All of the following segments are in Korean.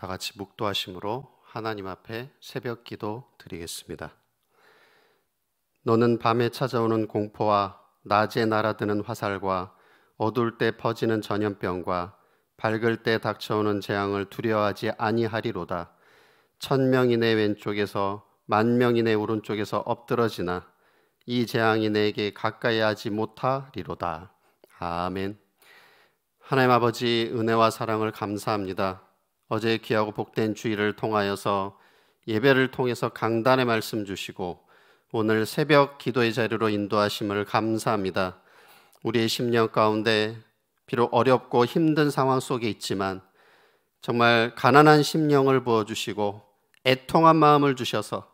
다 같이 묵도하심으로 하나님 앞에 새벽 기도 드리겠습니다. 너는 밤에 찾아오는 공포와 낮에 날아드는 화살과 어둘 때 퍼지는 전염병과 밝을 때 닥쳐오는 재앙을 두려워하지 아니하리로다. 천명이내 왼쪽에서 만명이내 오른쪽에서 엎드러지나 이 재앙이 내게 가까이 하지 못하리로다. 아멘. 하나님 아버지 은혜와 사랑을 감사합니다. 어제 귀하고 복된 주일을 통하여서 예배를 통해서 강단의 말씀 주시고 오늘 새벽 기도의 자리로 인도하심을 감사합니다. 우리의 심령 가운데 비록 어렵고 힘든 상황 속에 있지만 정말 가난한 심령을 부어주시고 애통한 마음을 주셔서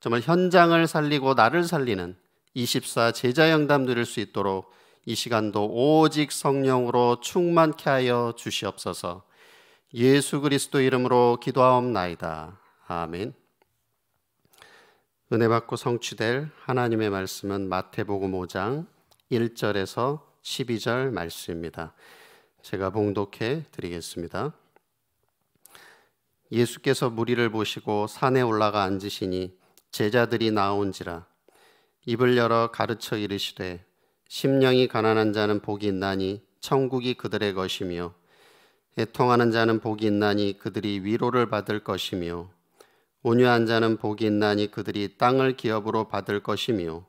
정말 현장을 살리고 나를 살리는 24 제자 영담 드릴 수 있도록 이 시간도 오직 성령으로 충만케 하여 주시옵소서. 예수 그리스도 이름으로 기도하옵나이다. 아멘. 은혜 받고 성취될 하나님의 말씀은 마태복음 5장 1절에서 12절 말씀입니다. 제가 봉독해 드리겠습니다. 예수께서 무리를 보시고 산에 올라가 앉으시니 제자들이 나온지라 입을 열어 가르쳐 이르시되 심령이 가난한 자는 복이 있나니 천국이 그들의 것이며 애통하는 예, 자는 복이 있나니 그들이 위로를 받을 것이며 온유한 자는 복이 있나니 그들이 땅을 기업으로 받을 것이며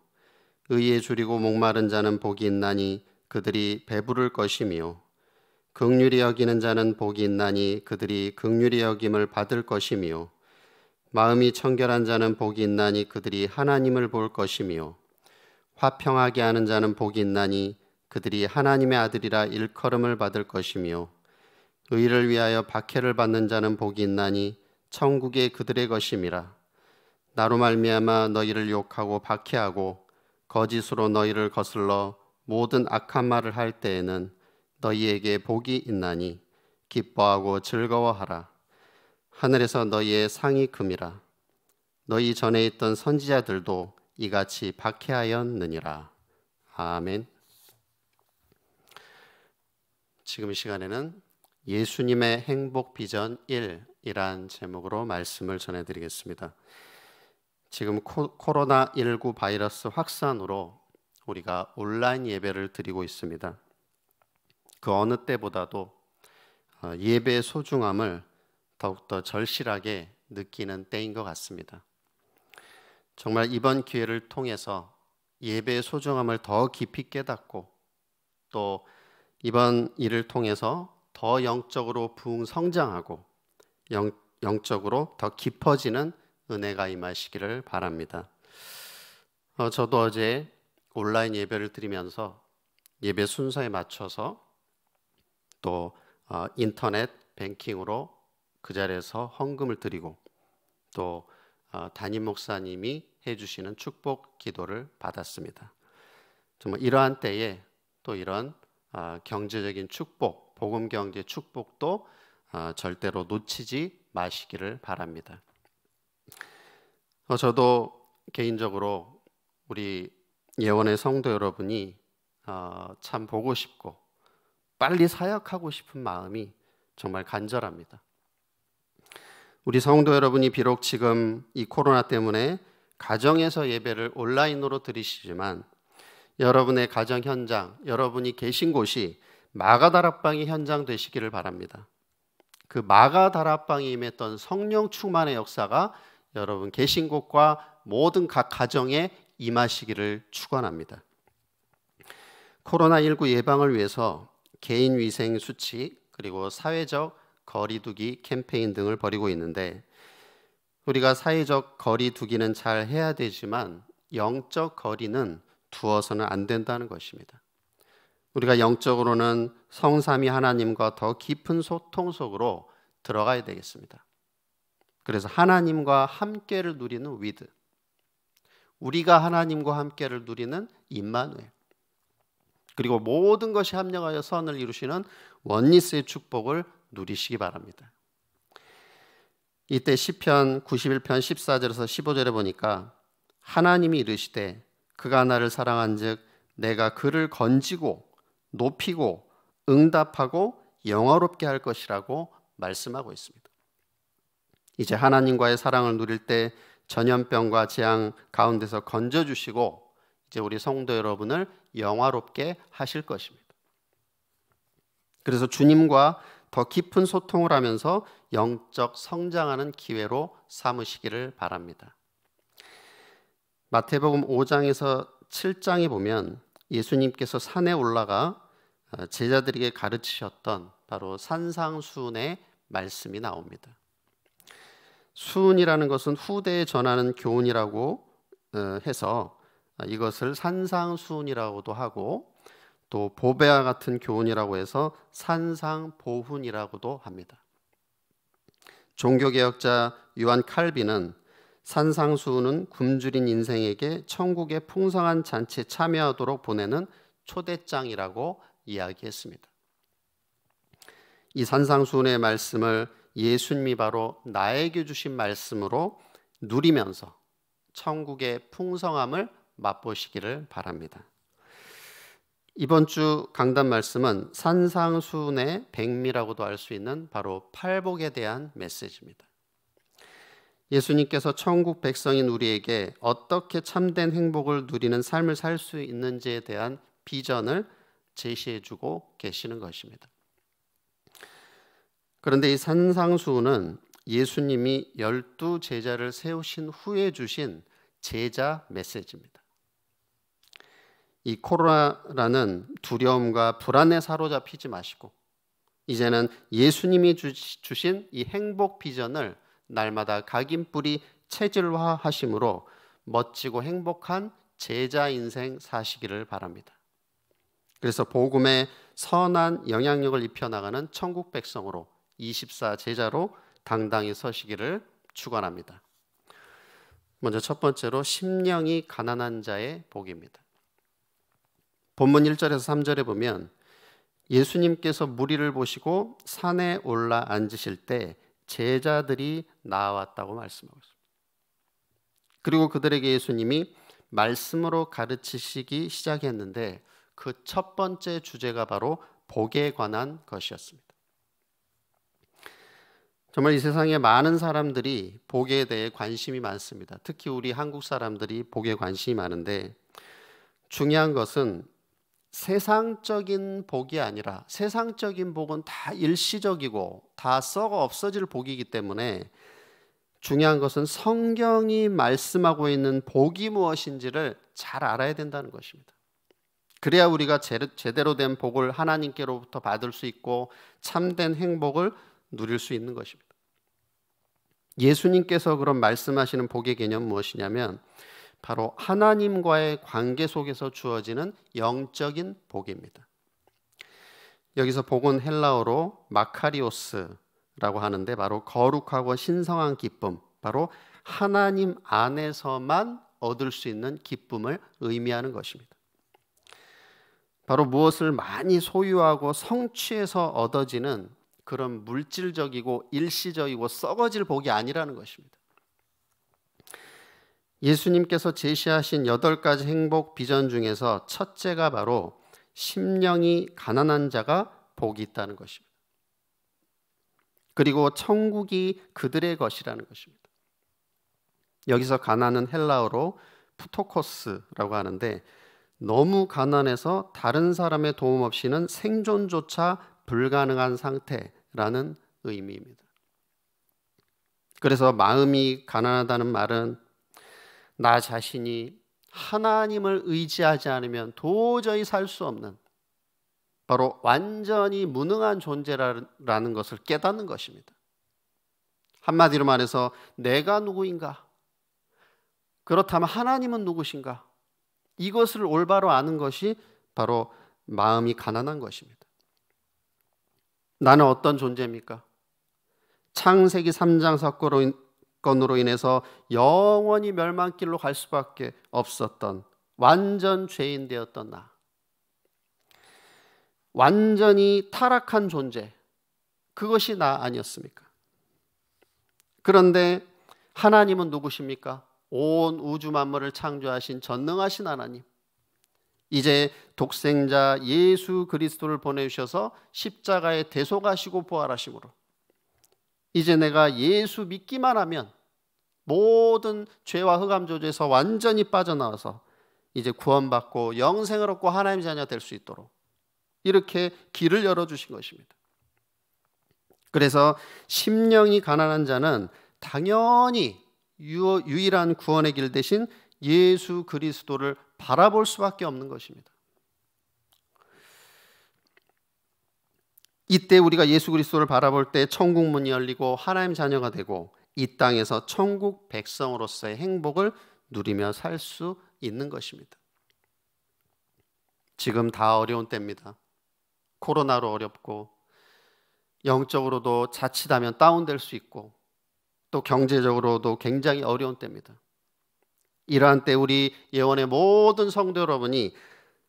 의에 줄이고 목마른 자는 복이 있나니 그들이 배부를 것이며 극률이 여기는 자는 복이 있나니 그들이 극률이 여김을 받을 것이며 마음이 청결한 자는 복이 있나니 그들이 하나님을 볼 것이며 화평하게 하는 자는 복이 있나니 그들이 하나님의 아들이라 일컬음을 받을 것이며 의를 위하여 박해를 받는 자는 복이 있나니 천국의 그들의 것임이라 나로 말미암아 너희를 욕하고 박해하고 거짓으로 너희를 거슬러 모든 악한 말을 할 때에는 너희에게 복이 있나니 기뻐하고 즐거워하라 하늘에서 너희의 상이 금이라 너희 전에 있던 선지자들도 이같이 박해하였느니라 아멘 지금 시간에는 예수님의 행복 비전 1이란 제목으로 말씀을 전해드리겠습니다. 지금 코로나19 바이러스 확산으로 우리가 온라인 예배를 드리고 있습니다. 그 어느 때보다도 어, 예배의 소중함을 더욱더 절실하게 느끼는 때인 것 같습니다. 정말 이번 기회를 통해서 예배의 소중함을 더 깊이 깨닫고 또 이번 일을 통해서 더 영적으로 부흥 성장하고 영, 영적으로 더 깊어지는 은혜가 임하시기를 바랍니다. 어, 저도 어제 온라인 예배를 드리면서 예배 순서에 맞춰서 또 어, 인터넷 뱅킹으로 그 자리에서 헌금을 드리고 또 어, 담임 목사님이 해주시는 축복 기도를 받았습니다. 정말 이러한 때에 또 이런 어, 경제적인 축복 복음 경제 축복도 어, 절대로 놓치지 마시기를 바랍니다. 어, 저도 개인적으로 우리 예원의 성도 여러분이 어, 참 보고 싶고 빨리 사역하고 싶은 마음이 정말 간절합니다. 우리 성도 여러분이 비록 지금 이 코로나 때문에 가정에서 예배를 온라인으로 드리시지만 여러분의 가정 현장, 여러분이 계신 곳이 마가다락방이 현장 되시기를 바랍니다. 그 마가다락방에 임했던 성령 충만의 역사가 여러분 계신 곳과 모든 각 가정에 임하시기를 축원합니다. 코로나19 예방을 위해서 개인 위생 수칙 그리고 사회적 거리두기 캠페인 등을 벌이고 있는데 우리가 사회적 거리두기는 잘 해야 되지만 영적 거리는 두어서는 안 된다는 것입니다. 우리가 영적으로는 성삼위 하나님과 더 깊은 소통 속으로 들어가야 되겠습니다. 그래서 하나님과 함께를 누리는 위드. 우리가 하나님과 함께를 누리는 임마누엘. 그리고 모든 것이 합력하여 선을 이루시는 원리스의 축복을 누리시기 바랍니다. 이때 시편 91편 14절에서 15절에 보니까 하나님이 이르시되 그가 나를 사랑한즉 내가 그를 건지고 높이고 응답하고 영화롭게 할 것이라고 말씀하고 있습니다. 이제 하나님과의 사랑을 누릴 때 전염병과 재앙 가운데서 건져 주시고 이제 우리 성도 여러분을 영화롭게 하실 것입니다. 그래서 주님과 더 깊은 소통을 하면서 영적 성장하는 기회로 삼으시기를 바랍니다. 마태복음 5장에서 7장에 보면 예수님께서 산에 올라가 어, 제자들에게 가르치셨던 바로 산상순의 말씀이 나옵니다. 수이라는 것은 후대에 전하는 교훈이라고 어, 해서 어, 이것을 산상수이라고도 하고 또 보배와 같은 교훈이라고 해서 산상보훈이라고도 합니다. 종교개혁자 요한 칼빈은 산상수훈은 굶주린 인생에게 천국의 풍성한 잔치에 참여하도록 보내는 초대장이라고 이야기했습니다. 이 산상수훈의 말씀을 예수님이 바로 나에게 주신 말씀으로 누리면서 천국의 풍성함을 맛보시기를 바랍니다. 이번 주 강단 말씀은 산상수훈의 백미라고도 알수 있는 바로 팔복에 대한 메시지입니다. 예수님께서 천국 백성인 우리에게 어떻게 참된 행복을 누리는 삶을 살 수 있는지에 대한 비전을 제시해 주고 계시는 것입니다. 그런데 이 산상수훈은 예수님이 열두 제자를 세우신 후에 주신 제자 메시지입니다. 이 코로나라는 두려움과 불안에 사로잡히지 마시고 이제는 예수님이 주신 이 행복 비전을 날마다 각인 뿌리 체질화하심으로 멋지고 행복한 제자 인생 사시기를 바랍니다. 그래서 복음의 선한 영향력을 입혀 나가는 천국 백성으로 24 제자로 당당히 서시기를 축원합니다. 먼저 첫 번째로 심령이 가난한 자의 복입니다. 본문 1절에서 3절에 보면 예수님께서 무리를 보시고 산에 올라 앉으실 때 제자들이 나왔다고 말씀하고 있습니다. 그리고 그들에게 예수님이 말씀으로 가르치시기 시작했는데 그첫 번째 주제가 바로 복에 관한 것이었습니다. 정말 이 세상에 많은 사람들이 복에 대해 관심이 많습니다. 특히 우리 한국 사람들이 복에 관심이 많은데 중요한 것은 세상적인 복이 아니라 세상적인 복은 다 일시적이고 다 썩어 없어질 복이기 때문에 중요한 것은 성경이 말씀하고 있는 복이 무엇인지를 잘 알아야 된다는 것입니다. 그래야 우리가 제대로 된 복을 하나님께로부터 받을 수 있고 참된 행복을 누릴 수 있는 것입니다. 예수님께서 그런 말씀하시는 복의 개념 무엇이냐면 바로 하나님과의 관계 속에서 주어지는 영적인 복입니다. 여기서 복은 헬라어로 마카리오스라고 하는데 바로 거룩하고 신성한 기쁨, 바로 하나님 안에서만 얻을 수 있는 기쁨을 의미하는 것입니다. 바로 무엇을 많이 소유하고 성취해서 얻어지는 그런 물질적이고 일시적이고 썩어질 복이 아니라는 것입니다. 예수님께서 제시하신 여덟 가지 행복 비전 중에서 첫째가 바로 심령이 가난한 자가 복이 있다는 것입니다. 그리고 천국이 그들의 것이라는 것입니다. 여기서 가난은 헬라어로 푸토코스라고 하는데 너무 가난해서 다른 사람의 도움 없이는 생존조차 불가능한 상태라는 의미입니다. 그래서 마음이 가난하다는 말은 나 자신이 하나님을 의지하지 않으면 도저히 살 수 없는 바로 완전히 무능한 존재라는 것을 깨닫는 것입니다. 한마디로 말해서 내가 누구인가? 그렇다면 하나님은 누구신가? 이것을 올바로 아는 것이 바로 마음이 가난한 것입니다. 나는 어떤 존재입니까? 창세기 3장 사건으로 인해서 영원히 멸망길로 갈 수밖에 없었던 완전 죄인 되었던 나. 완전히 타락한 존재. 그것이 나 아니었습니까? 그런데 하나님은 누구십니까? 온 우주 만물을 창조하신 전능하신 하나님 이제 독생자 예수 그리스도를 보내주셔서 십자가에 대속하시고 부활하심으로 이제 내가 예수 믿기만 하면 모든 죄와 흑암 조제에서 완전히 빠져나와서 이제 구원받고 영생을 얻고 하나님 자녀 될 수 있도록 이렇게 길을 열어 주신 것입니다. 그래서 심령이 가난한 자는 당연히 유일한 구원의 길 대신 예수 그리스도를 바라볼 수밖에 없는 것입니다. 이때 우리가 예수 그리스도를 바라볼 때 천국 문이 열리고 하나님 자녀가 되고 이 땅에서 천국 백성으로서의 행복을 누리며 살 수 있는 것입니다. 지금 다 어려운 때입니다. 코로나로 어렵고 영적으로도 자칫하면 다운될 수 있고 또 경제적으로도 굉장히 어려운 때입니다. 이러한 때 우리 예원의 모든 성도 여러분이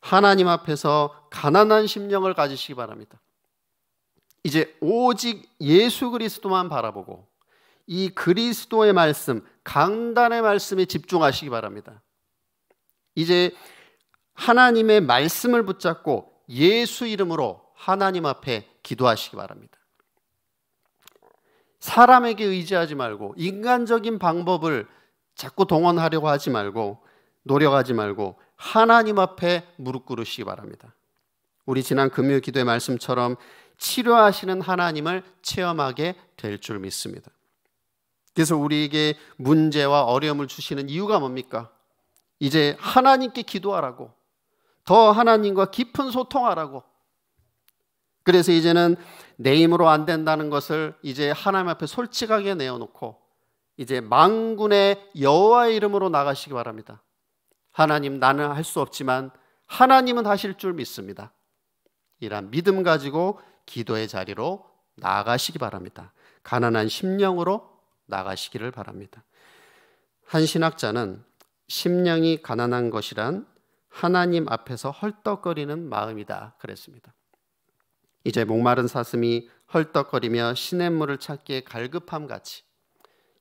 하나님 앞에서 가난한 심령을 가지시기 바랍니다. 이제 오직 예수 그리스도만 바라보고 이 그리스도의 말씀, 강단의 말씀에 집중하시기 바랍니다. 이제 하나님의 말씀을 붙잡고 예수 이름으로 하나님 앞에 기도하시기 바랍니다. 사람에게 의지하지 말고 인간적인 방법을 자꾸 동원하려고 하지 말고 노력하지 말고 하나님 앞에 무릎 꿇으시기 바랍니다. 우리 지난 금요 기도의 말씀처럼 치료하시는 하나님을 체험하게 될 줄 믿습니다. 그래서 우리에게 문제와 어려움을 주시는 이유가 뭡니까? 이제 하나님께 기도하라고, 더 하나님과 깊은 소통하라고, 그래서 이제는 내 힘으로 안 된다는 것을 이제 하나님 앞에 솔직하게 내어놓고 이제 망군의 여호와 의 이름으로 나가시기 바랍니다. 하나님 나는 할 수 없지만 하나님은 하실 줄 믿습니다. 이란 믿음 가지고 기도의 자리로 나가시기 바랍니다. 가난한 심령으로 나가시기를 바랍니다. 한 신학자는 심령이 가난한 것이란 하나님 앞에서 헐떡거리는 마음이다 그랬습니다. 이제 목마른 사슴이 헐떡거리며 시냇물을 찾기에 갈급함 같이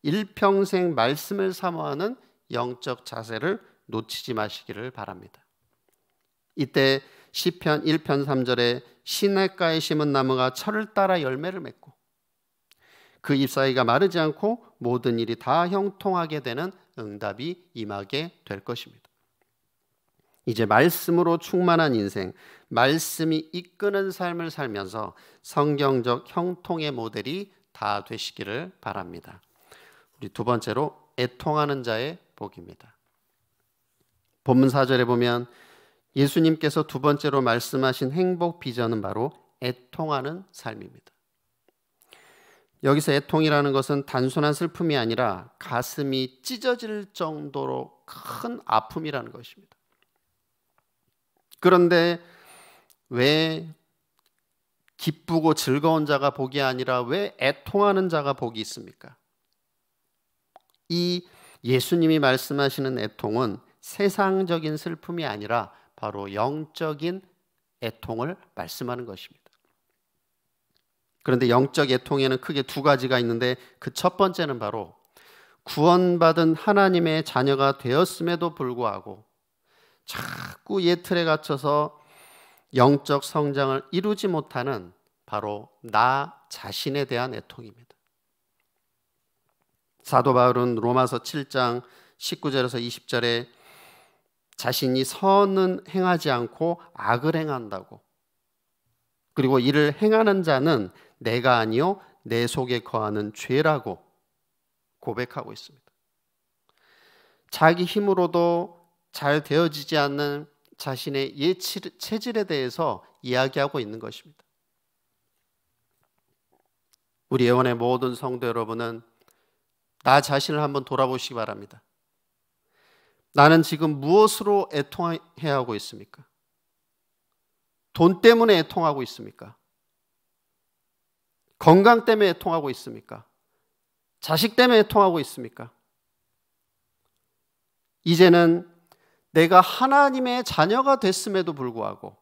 일평생 말씀을 사모하는 영적 자세를 놓치지 마시기를 바랍니다. 이때 시편 1편 3절에 시냇가에 심은 나무가 철을 따라 열매를 맺고 그 잎사귀가 마르지 않고 모든 일이 다 형통하게 되는 응답이 임하게 될 것입니다. 이제 말씀으로 충만한 인생, 말씀이 이끄는 삶을 살면서 성경적 형통의 모델이 다 되시기를 바랍니다. 우리 두 번째로 애통하는 자의 복입니다. 본문 4절에 보면 예수님께서 두 번째로 말씀하신 행복 비전은 바로 애통하는 삶입니다. 여기서 애통이라는 것은 단순한 슬픔이 아니라 가슴이 찢어질 정도로 큰 아픔이라는 것입니다. 그런데 왜 기쁘고 즐거운 자가 복이 아니라 왜 애통하는 자가 복이 있습니까? 이 예수님이 말씀하시는 애통은 세상적인 슬픔이 아니라 바로 영적인 애통을 말씀하는 것입니다. 그런데 영적 애통에는 크게 두 가지가 있는데 그 첫 번째는 바로 구원받은 하나님의 자녀가 되었음에도 불구하고 자꾸 예틀에 갇혀서 영적 성장을 이루지 못하는 바로 나 자신에 대한 애통입니다. 사도 바울은 로마서 7장 19절에서 20절에 자신이 선은 행하지 않고 악을 행한다고 그리고 이를 행하는 자는 내가 아니요 내 속에 거하는 죄라고 고백하고 있습니다. 자기 힘으로도 잘 되어지지 않는 자신의 예치, 체질에 대해서 이야기하고 있는 것입니다. 우리 예원의 모든 성도 여러분은 나 자신을 한번 돌아보시기 바랍니다. 나는 지금 무엇으로 애통해야 하고 있습니까? 돈 때문에 애통하고 있습니까? 건강 때문에 애통하고 있습니까? 자식 때문에 애통하고 있습니까? 이제는 내가 하나님의 자녀가 됐음에도 불구하고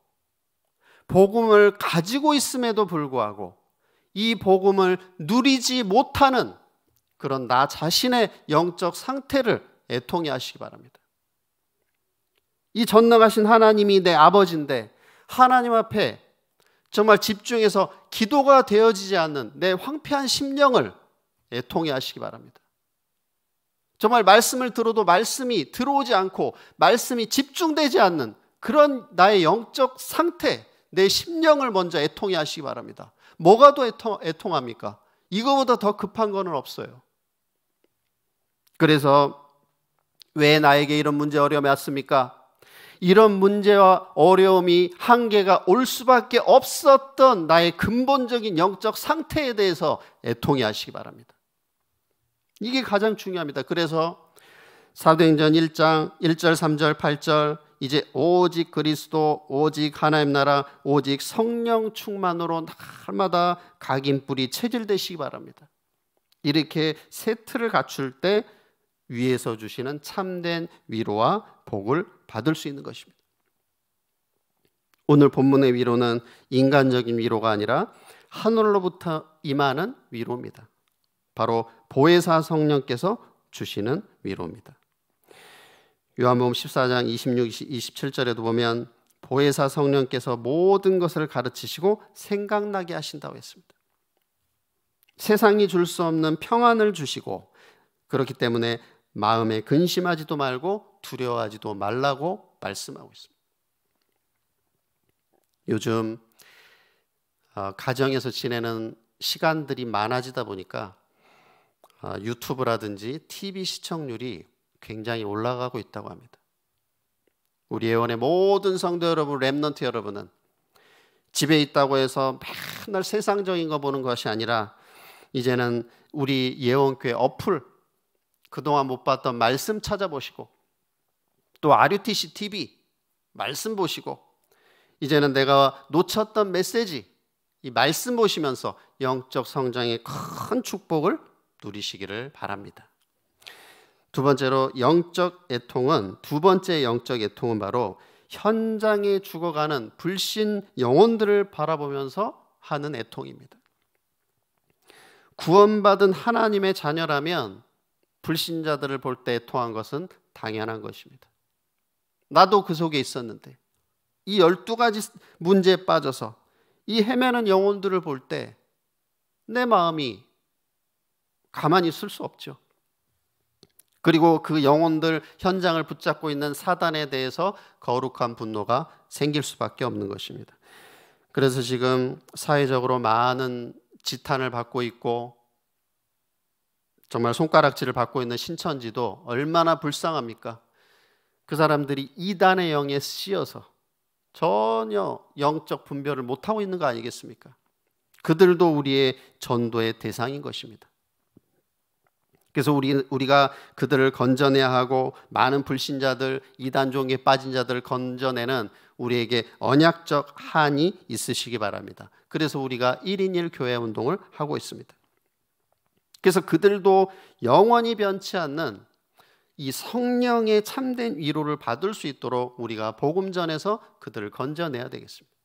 복음을 가지고 있음에도 불구하고 이 복음을 누리지 못하는 그런 나 자신의 영적 상태를 애통해 하시기 바랍니다. 이 전능하신 하나님이 내 아버지인데 하나님 앞에 정말 집중해서 기도가 되어지지 않는 내 황폐한 심령을 애통해 하시기 바랍니다. 정말 말씀을 들어도 말씀이 들어오지 않고 말씀이 집중되지 않는 그런 나의 영적 상태, 내 심령을 먼저 애통해 하시기 바랍니다. 뭐가 더 애통, 애통합니까? 이거보다 더 급한 거는 없어요. 그래서 왜 나에게 이런 문제 어려움이 왔습니까? 이런 문제와 어려움이 한계가 올 수밖에 없었던 나의 근본적인 영적 상태에 대해서 애통해 하시기 바랍니다. 이게 가장 중요합니다. 그래서 사도행전 1장 1절 3절 8절 이제 오직 그리스도 오직 하나님 나라 오직 성령 충만으로 날마다 각인 뿌리 체질되시기 바랍니다. 이렇게 세트를 갖출 때 위에서 주시는 참된 위로와 복을 받을 수 있는 것입니다. 오늘 본문의 위로는 인간적인 위로가 아니라 하늘로부터 임하는 위로입니다. 바로 보혜사 성령께서 주시는 위로입니다. 요한복음 14장 26, 27절에도 보면 보혜사 성령께서 모든 것을 가르치시고 생각나게 하신다고 했습니다. 세상이 줄 수 없는 평안을 주시고 그렇기 때문에 마음에 근심하지도 말고 두려워하지도 말라고 말씀하고 있습니다. 요즘 어, 가정에서 지내는 시간들이 많아지다 보니까 어, 유튜브라든지 TV 시청률이 굉장히 올라가고 있다고 합니다. 우리 예원의 모든 성도 여러분, 랩넌트 여러분은 집에 있다고 해서 맨날 세상적인 거 보는 것이 아니라 이제는 우리 예원교회 어플 그동안 못 봤던 말씀 찾아보시고 또 RUTC TV 말씀 보시고 이제는 내가 놓쳤던 메시지 이 말씀 보시면서 영적 성장의 큰 축복을 누리시기를 바랍니다. 두 번째로 영적 애통은 두 번째 영적 애통은 바로 현장에 죽어가는 불신 영혼들을 바라보면서 하는 애통입니다. 구원받은 하나님의 자녀라면 불신자들을 볼 때 애통한 것은 당연한 것입니다. 나도 그 속에 있었는데 이 열두 가지 문제에 빠져서 이 헤매는 영혼들을 볼 때 내 마음이 가만히 있을 수 없죠. 그리고 그 영혼들 현장을 붙잡고 있는 사단에 대해서 거룩한 분노가 생길 수밖에 없는 것입니다. 그래서 지금 사회적으로 많은 지탄을 받고 있고 정말 손가락질을 받고 있는 신천지도 얼마나 불쌍합니까? 그 사람들이 이단의 영에 씌어서 전혀 영적 분별을 못하고 있는 거 아니겠습니까? 그들도 우리의 전도의 대상인 것입니다. 그래서 우리, 우리가 그들을 건져내야 하고 많은 불신자들, 이단종에 빠진 자들을 건져내는 우리에게 언약적 한이 있으시기 바랍니다. 그래서 우리가 1인 1 교회 운동을 하고 있습니다. 그래서 그들도 영원히 변치 않는 이 성령의 참된 위로를 받을 수 있도록 우리가 복음전에서 그들을 건져내야 되겠습니다.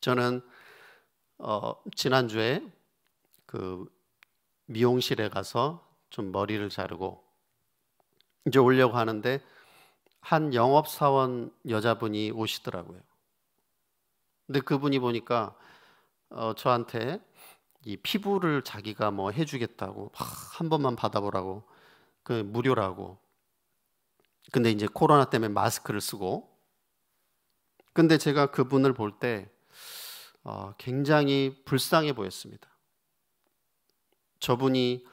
저는 어, 지난주에 그 미용실에 가서 좀 머리를 자르고 이제 오려고 하는데 한 영업사원 여자분이 오시더라고요. 근데 그분이 보니까 어, 저한테 이 피부를 자기가 뭐 해주겠다고 한 번만 받아보라고 그 무료라고. 근데 이제 코로나 때문에 마스크를 쓰고. 근데 제가 그분을 볼때 어, 굉장히 불쌍해 보였습니다. 저분이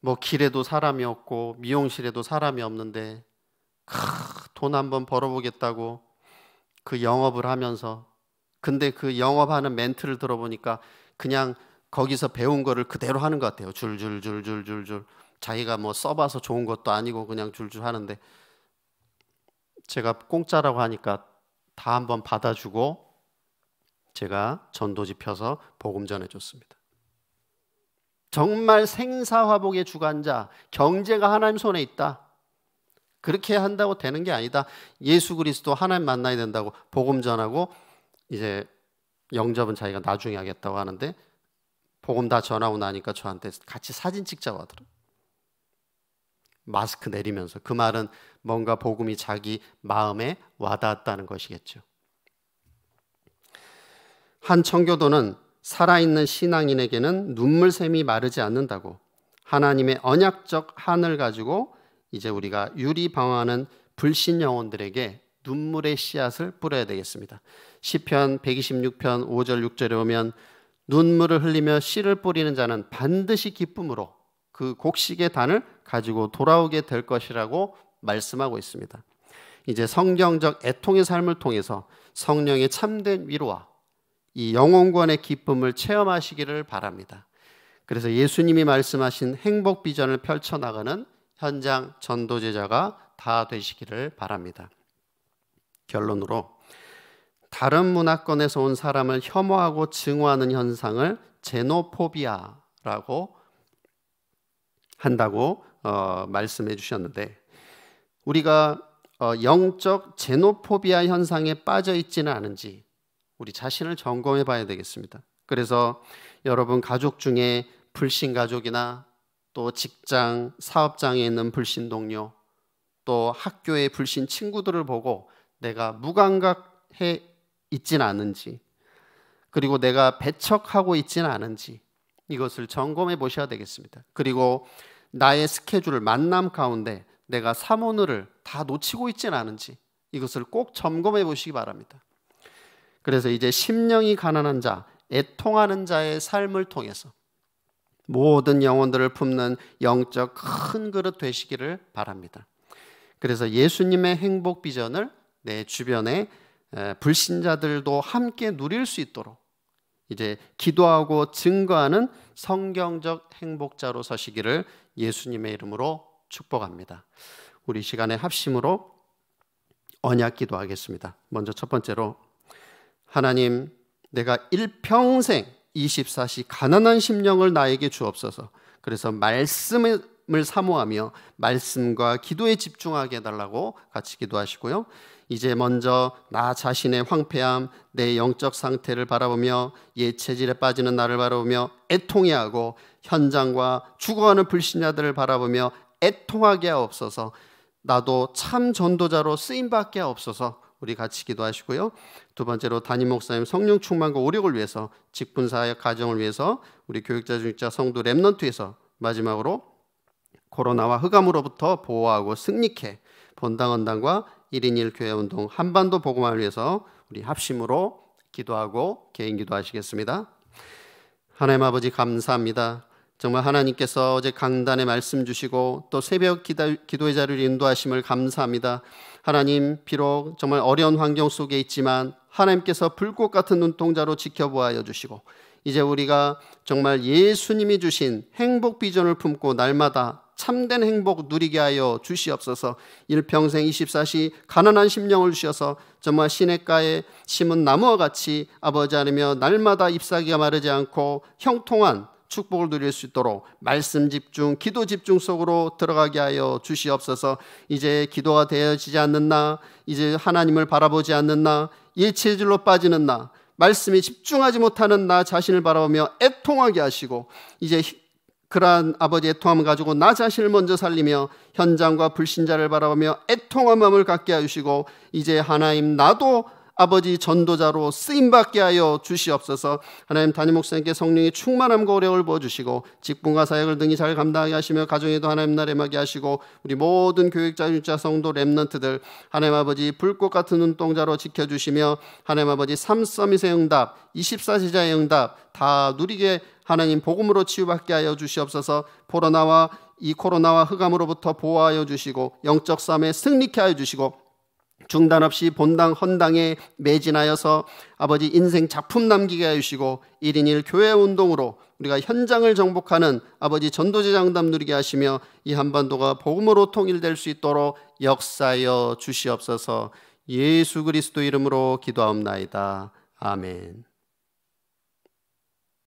뭐 길에도 사람이 없고 미용실에도 사람이 없는데 돈 한번 벌어보겠다고 그 영업을 하면서 근데 그 영업하는 멘트를 들어보니까 그냥 거기서 배운 거를 그대로 하는 것 같아요. 줄줄줄줄줄줄 자기가 뭐 써봐서 좋은 것도 아니고 그냥 줄줄 하는데 제가 공짜라고 하니까 다 한번 받아주고 제가 전도지 펴서 복음 전해줬습니다. 정말 생사화복의 주관자, 경제가 하나님 손에 있다. 그렇게 한다고 되는 게 아니다. 예수 그리스도 하나님 만나야 된다고 복음 전하고 이제 영접은 자기가 나중에 하겠다고 하는데 복음 다 전하고 나니까 저한테 같이 사진 찍자고 하더라. 마스크 내리면서 그 말은 뭔가 복음이 자기 마음에 와닿았다는 것이겠죠. 한 청교도는 살아있는 신앙인에게는 눈물샘이 마르지 않는다고 하나님의 언약적 한을 가지고 이제 우리가 유리 방어하는 불신 영혼들에게 눈물의 씨앗을 뿌려야 되겠습니다. 시편 126편 5절 6절에 보면 눈물을 흘리며 씨를 뿌리는 자는 반드시 기쁨으로 그 곡식의 단을 가지고 돌아오게 될 것이라고 말씀하고 있습니다. 이제 성경적 애통의 삶을 통해서 성령의 참된 위로와 이 영혼권의 기쁨을 체험하시기를 바랍니다. 그래서 예수님이 말씀하신 행복 비전을 펼쳐나가는 현장 전도제자가 다 되시기를 바랍니다. 결론으로 다른 문화권에서 온 사람을 혐오하고 증오하는 현상을 제노포비아라고 한다고 어, 말씀해 주셨는데 우리가 어, 영적 제노포비아 현상에 빠져 있지는 않은지 우리 자신을 점검해 봐야 되겠습니다. 그래서 여러분 가족 중에 불신 가족이나 또 직장, 사업장에 있는 불신 동료, 또 학교의 불신 친구들을 보고 내가 무감각해 있진 않은지, 그리고 내가 배척하고 있진 않은지 이것을 점검해 보셔야 되겠습니다. 그리고 나의 스케줄 만남 가운데 내가 삼원을 다 놓치고 있진 않은지 이것을 꼭 점검해 보시기 바랍니다. 그래서 이제 심령이 가난한 자, 애통하는 자의 삶을 통해서 모든 영혼들을 품는 영적 큰 그릇 되시기를 바랍니다. 그래서 예수님의 행복 비전을 내 주변에 불신자들도 함께 누릴 수 있도록 이제 기도하고 증거하는 성경적 행복자로 서시기를 예수님의 이름으로 축복합니다. 우리 시간에 합심으로 언약 기도하겠습니다. 먼저 첫 번째로 하나님, 내가 일평생 24시 가난한 심령을 나에게 주옵소서. 그래서 말씀을 사모하며 말씀과 기도에 집중하게 해달라고 같이 기도하시고요. 이제 먼저 나 자신의 황폐함, 내 영적 상태를 바라보며 예체질에 빠지는 나를 바라보며 애통해하고 현장과 죽어가는 불신자들을 바라보며 애통하게 하옵소서. 나도 참 전도자로 쓰임 받게 하옵소서. 우리 같이 기도하시고요. 두 번째로 담임 목사님 성령 충만과 오력을 위해서 직분 사역 가정을 위해서 우리 교육자 중직자 성도 렘넌트에서 마지막으로 코로나와 흑암으로부터 보호하고 승리케 본당 원당과 1인 1 교회 운동 한반도 복음화를 위해서 우리 합심으로 기도하고 개인 기도하시겠습니다. 하나님 아버지 감사합니다. 정말 하나님께서 어제 강단에 말씀 주시고 또 새벽 기도, 의 자리를 인도하심을 감사합니다. 하나님 비록 정말 어려운 환경 속에 있지만 하나님께서 불꽃 같은 눈동자로 지켜보아여 주시고 이제 우리가 정말 예수님이 주신 행복 비전을 품고 날마다 참된 행복 누리게 하여 주시옵소서 일평생 24시 가난한 심령을 주셔서 정말 시냇가에 심은 나무와 같이 아버지 하나며 날마다 잎사귀가 마르지 않고 형통한 축복을 누릴 수 있도록 말씀 집중, 기도 집중 속으로 들어가게 하여 주시옵소서. 이제 기도가 되어지지 않는 나, 이제 하나님을 바라보지 않는 나, 예체질로 빠지는 나, 말씀에 집중하지 못하는 나 자신을 바라보며 애통하게 하시고 이제 그러한 아버지의 통함을 가지고 나 자신을 먼저 살리며 현장과 불신자를 바라보며 애통한 마음을 갖게 하시고 이제 하나님 나도 아버지 전도자로 쓰임받게 하여 주시옵소서 하나님 담임 목사님께 성령의 충만함과 오력을 부어주시고 직분과 사역을 등이 잘 감당하게 하시며 가정에도 하나님 나라 임하게 하시고 우리 모든 교육자, 유자 성도, 랩런트들 하나님 아버지 불꽃 같은 눈동자로 지켜주시며 하나님 아버지 삼서밋의 응답 24시자의 응답 다 누리게 하나님 복음으로 치유받게 하여 주시옵소서 코로나와 이 코로나와 흑암으로부터 보호하여 주시고 영적 싸움에 승리케 하여 주시고 중단 없이 본당 헌당에 매진하여서 아버지 인생 작품 남기게 하시고 1인 1 교회 운동으로 우리가 현장을 정복하는 아버지 전도제 장담 누리게 하시며 이 한반도가 복음으로 통일될 수 있도록 역사여 주시옵소서 예수 그리스도 이름으로 기도하옵나이다. 아멘.